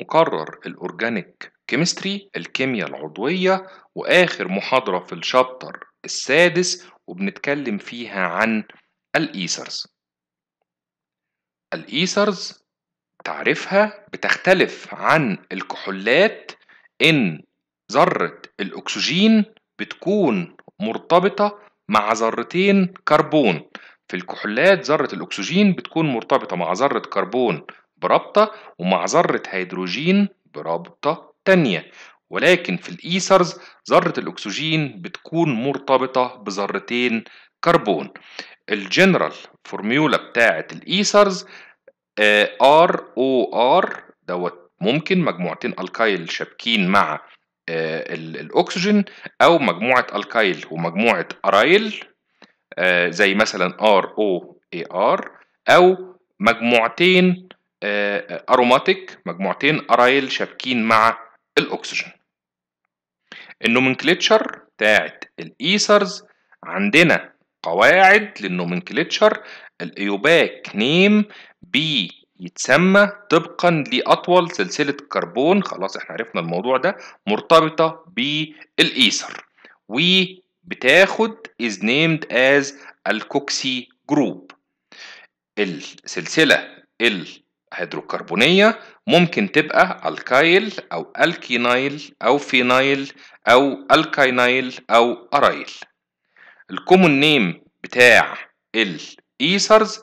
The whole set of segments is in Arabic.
مقرر الأورجانيك كيمستري الكيمياء العضوية وآخر محاضرة في الشابتر السادس وبنتكلم فيها عن الإيثرز الإيثرز تعريفها بتختلف عن الكحولات إن ذرة الأكسجين بتكون مرتبطة مع ذرتين كربون في الكحولات ذرة الأكسجين بتكون مرتبطة مع ذرة كربون برابطة ومع ذرة هيدروجين برابطة تانية ولكن في الإيثرز ذرة الأكسجين بتكون مرتبطة بذرتين كربون الجنرال فورميولا بتاعة الإيثرز آه، ار او ار دوت ممكن مجموعتين الكايل شابكين مع آه، الاكسجين او مجموعه الكايل ومجموعه ارايل آه، زي مثلا ار او اي ار او مجموعتين أروماتيك آه، مجموعتين أرايل شابكين مع الأكسجين النومنكليتشر بتاعت الإيثرز عندنا قواعد للنومنكليتشر الإيوباك نيم بي يتسمى طبقا لأطول سلسلة كربون خلاص احنا عرفنا الموضوع ده مرتبطة بالإيثر وبتاخد is named as الكوكسي جروب السلسلة ال هيدروكربونية ممكن تبقى الكايل أو الكينايل أو فينايل أو الكاينايل أو أرايل الكومون نيم بتاع الايثرز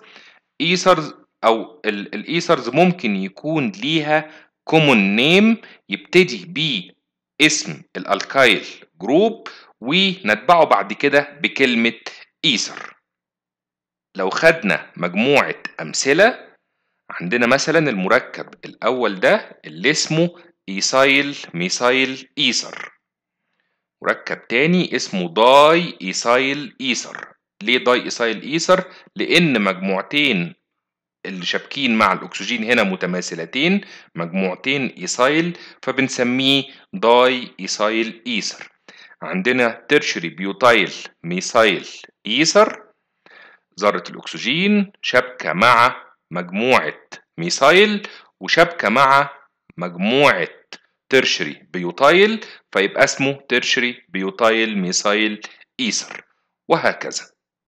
ايثرز او الايثرز ممكن يكون ليها كومون نيم يبتدي باسم الالكايل جروب ونتبعه بعد كده بكلمه ايثر لو خدنا مجموعه امثله عندنا مثلا المركب الأول ده اللي اسمه إيسايل ميسايل إيسر مركب تاني اسمه داي إيسايل إيسر ليه داي إيسايل إيسر؟ لأن مجموعتين اللي شابكين مع الأكسجين هنا متماثلتين مجموعتين إيسايل فبنسميه داي إيسايل إيسر عندنا ترشري بيوتايل ميسايل إيسر ذرة الأكسجين شابكة مع مجموعة ميثايل وشابكة مع مجموعة ترشري بيوتايل فيبقى اسمه ترشري بيوتايل ميثايل إيثر وهكذا